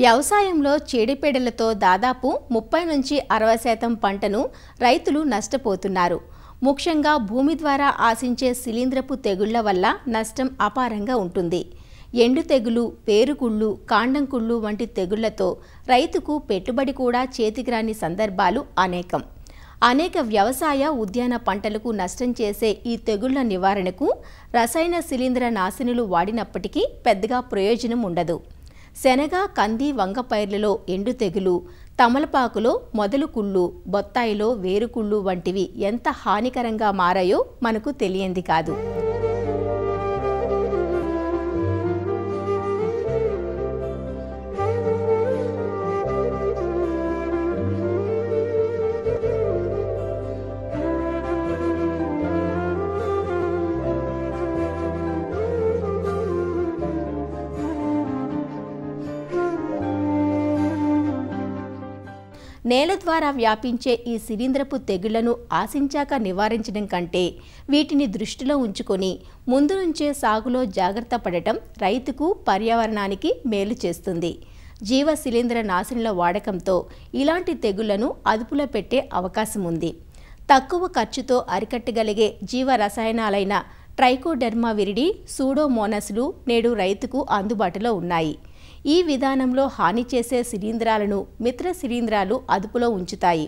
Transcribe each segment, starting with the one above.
వ్యవసాయంలో చీడపీడలతో దాదాపు ముప్పై నుంచి అరవై శాతం పంటను రైతులు నష్టపోతున్నారు ముఖ్యంగా భూమి ద్వారా ఆశించే శిలీంద్రపు తెగుళ్ల వల్ల నష్టం అపారంగా ఉంటుంది ఎండు తెగులు పేరుకుళ్ళు కాండంకుళ్ళు వంటి తెగుళ్లతో రైతుకు పెట్టుబడి కూడా చేతికి రాని సందర్భాలు అనేకం అనేక వ్యవసాయ ఉద్యాన పంటలకు నష్టం చేసే ఈ తెగుళ్ల నివారణకు రసాయన శిలీంద్ర నాశనులు వాడినప్పటికీ పెద్దగా ప్రయోజనం ఉండదు శనగ కంది వంగ పైర్లలో ఎండు తెగులు తమలపాకులో మొదలు కుళ్ళు బొత్తాయిలో వేరుకుళ్ళు వంటివి ఎంత హానికరంగా మారాయో మనకు తెలియంది కాదు నేల ద్వారా వ్యాపించే ఈ శిలీంద్రపు తెగుళ్లను ఆశించాక నివారించడం కంటే వీటిని దృష్టిలో ఉంచుకొని ముందు నుంచే సాగులో జాగ్రత్త పడటం రైతుకు పర్యావరణానికి మేలు చేస్తుంది జీవ శిలీంద్ర నాశనుల వాడకంతో ఇలాంటి తెగుళ్లను అదుపులో పెట్టే అవకాశం ఉంది తక్కువ ఖర్చుతో అరికట్టగలిగే జీవ రసాయనాలైన ట్రైకోడెర్మా విరిడి సూడోమోనస్లు నేడు రైతుకు అందుబాటులో ఉన్నాయి ఈ విధానంలో హాని చేసే శిలీంధ్రాలను మిత్ర శిలీంధ్రాలు అదుపులో ఉంచుతాయి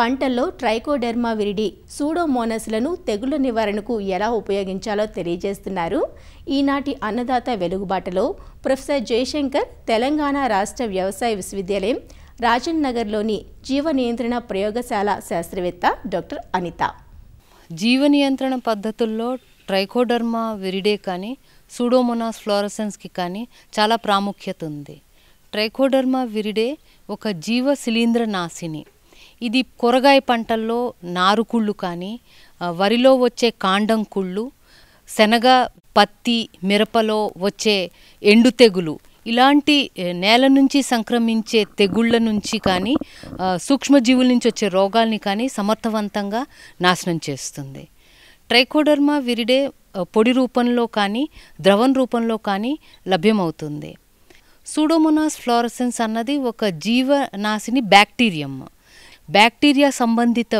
పంటల్లో ట్రైకోడెర్మా విరిడి సూడోమోనస్లను తెగుళ్ల నివారణకు ఎలా ఉపయోగించాలో తెలియజేస్తున్నారు ఈనాటి అన్నదాత వెలుగుబాటలో ప్రొఫెసర్ జయశంకర్ తెలంగాణ రాష్ట్ర వ్యవసాయ విశ్వవిద్యాలయం రాజన్ నగర్లోని జీవ నియంత్రణ ప్రయోగశాల శాస్త్రవేత్త డాక్టర్ అనిత జీవ నియంత్రణ పద్ధతుల్లో ట్రైకోడర్మా విరిడే కానీ సూడోమోనాస్ ఫ్లోరసెన్స్కి కానీ చాలా ప్రాముఖ్యత ఉంది ట్రైకోడర్మా విరిడే ఒక జీవ శిలీంద్ర నాశిని ఇది కూరగాయ పంటల్లో నారుకుళ్ళు కానీ వరిలో వచ్చే కాండం కుళ్ళు శనగ పత్తి మిరపలో వచ్చే ఎండు తెగులు ఇలాంటి నేల నుంచి సంక్రమించే తెగుళ్ళ నుంచి కానీ సూక్ష్మజీవుల నుంచి వచ్చే రోగాల్ని కానీ సమర్థవంతంగా నాశనం చేస్తుంది ట్రైకోడర్మా విరిడే పొడి రూపంలో కానీ ద్రవం రూపంలో కానీ లభ్యమవుతుంది సూడోమోనాస్ ఫ్లోరసెన్స్ అన్నది ఒక జీవనాశిని బ్యాక్టీరియం బ్యాక్టీరియా సంబంధిత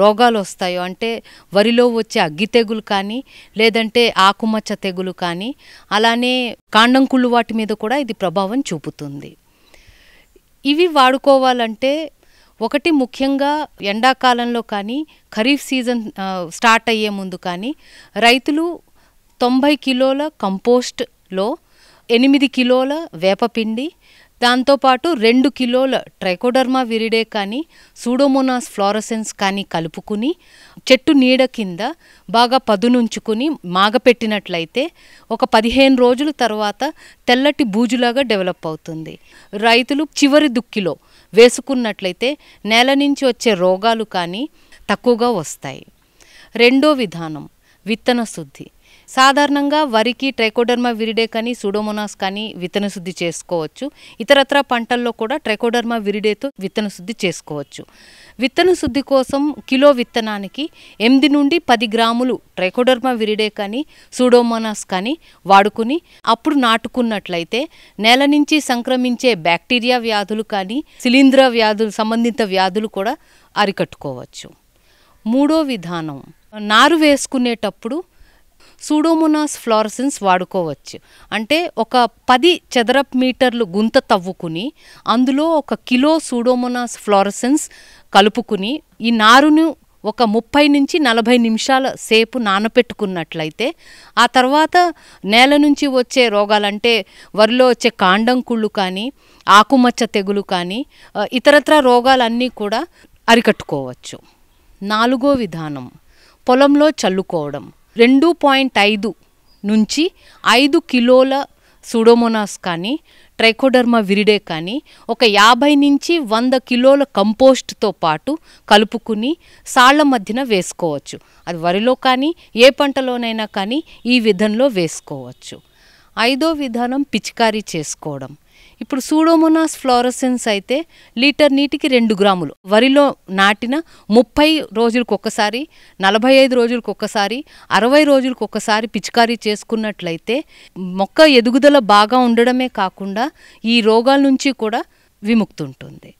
రోగాలు వస్తాయో అంటే వరిలో వచ్చే అగ్గి తెగులు కానీ లేదంటే ఆకుమచ్చ తెగులు కానీ అలానే కాండం కుళ్ళు వాటి మీద కూడా ఇది ప్రభావం చూపుతుంది ఇవి వాడుకోవాలంటే ఒకటి ముఖ్యంగా ఎండాకాలంలో కానీ ఖరీఫ్ సీజన్ స్టార్ట్ అయ్యే ముందు కానీ రైతులు తొంభై కిలోల కంపోస్ట్లో ఎనిమిది కిలోల వేపపిండి దాంతోపాటు రెండు కిలోల ట్రైకోడర్మా విరిడే కానీ సూడోమోనాస్ ఫ్లోరసెన్స్ కానీ కలుపుకుని చెట్టు నీడ కింద బాగా పదునుంచుకుని మాగపెట్టినట్లయితే ఒక పదిహేను రోజుల తర్వాత తెల్లటి బూజులాగా డెవలప్ అవుతుంది రైతులు చివరి దుక్కిలో వేసుకున్నట్లయితే నేల నుంచి వచ్చే రోగాలు కానీ తక్కువగా వస్తాయి రెండో విధానం విత్తన శుద్ధి సాధారణంగా వరికి ట్రైకోడర్మా విరిడే కానీ సూడోమోనాస్ కానీ విత్తన శుద్ధి చేసుకోవచ్చు ఇతరత్ర పంటల్లో కూడా ట్రైకోడర్మా విరిడేతో విత్తన శుద్ధి చేసుకోవచ్చు విత్తన శుద్ధి కోసం కిలో విత్తనానికి ఎనిమిది నుండి పది గ్రాములు ట్రైకోడర్మా విరిడే కానీ సూడోమోనాస్ కానీ వాడుకుని అప్పుడు నాటుకున్నట్లయితే నేల నుంచి సంక్రమించే బ్యాక్టీరియా వ్యాధులు కానీ శిలీంధ్ర వ్యాధులు సంబంధిత వ్యాధులు కూడా అరికట్టుకోవచ్చు మూడో విధానం నారు వేసుకునేటప్పుడు సూడోమోనాస్ ఫ్లోరసెన్స్ వాడుకోవచ్చు అంటే ఒక పది చదరపు మీటర్లు గుంత తవ్వుకుని అందులో ఒక కిలో సూడోమోనాస్ ఫ్లోరసెన్స్ కలుపుకుని ఈ నారును ఒక ముప్పై నుంచి నలభై నిమిషాల సేపు నానపెట్టుకున్నట్లయితే ఆ తర్వాత నేల నుంచి వచ్చే రోగాలంటే వరిలో వచ్చే కాండం కుళ్ళు కానీ ఆకుమచ్చ తెగులు కానీ ఇతరత్ర రోగాలన్నీ కూడా అరికట్టుకోవచ్చు నాలుగో విధానం పొలంలో చల్లుకోవడం రెండు పాయింట్ ఐదు నుంచి ఐదు కిలోల సుడోమోనాస్ కానీ ట్రైకోడర్మా విరిడే కానీ ఒక యాభై నుంచి వంద కిలోల కంపోస్ట్తో పాటు కలుపుకుని సాళ్ల మధ్యన వేసుకోవచ్చు అది వరిలో కానీ ఏ పంటలోనైనా కానీ ఈ విధంలో వేసుకోవచ్చు ఐదో విధానం పిచికారీ చేసుకోవడం ఇప్పుడు సూడోమోనాస్ ఫ్లోరసెన్స్ అయితే లీటర్ నీటికి రెండు గ్రాములు వరిలో నాటిన ముప్పై రోజులకు నలభై ఐదు రోజులకు అరవై రోజులకు పిచికారీ చేసుకున్నట్లయితే మొక్క ఎదుగుదల బాగా ఉండడమే కాకుండా ఈ రోగాల నుంచి కూడా విముక్తి ఉంటుంది